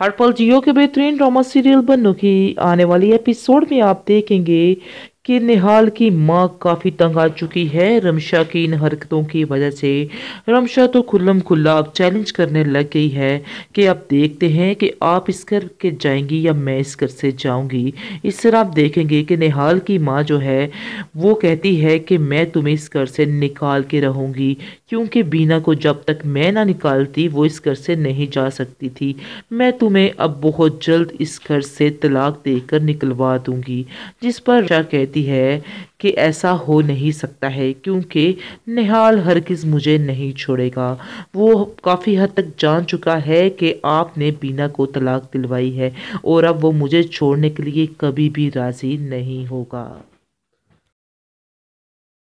हर पल जियो के बेहतरीन ड्रामा सीरियल बन्नू की आने वाली एपिसोड में आप देखेंगे कि निहाल की माँ काफ़ी तंग आ चुकी है रमशा की इन हरकतों की वजह से रमशा तो खुल्लम खुल्ला अब चैलेंज करने लग गई है कि आप देखते हैं कि आप इस घर के जाएंगी या मैं इस घर से जाऊंगी इस तरह आप देखेंगे कि निहाल की माँ जो है वो कहती है कि मैं तुम्हें इस घर से निकाल के रहूँगी क्योंकि बीना को जब तक मैं ना निकालती वो इस घर से नहीं जा सकती थी मैं तुम्हें अब बहुत जल्द इस घर से तलाक देकर निकलवा दूंगी जिस पर रमशा कहती है कि ऐसा हो नहीं सकता है क्योंकि निहाल हर किस मुझे नहीं छोड़ेगा वो काफ़ी हद तक जान चुका है कि आपने बीना को तलाक दिलवाई है और अब वो मुझे छोड़ने के लिए कभी भी राज़ी नहीं होगा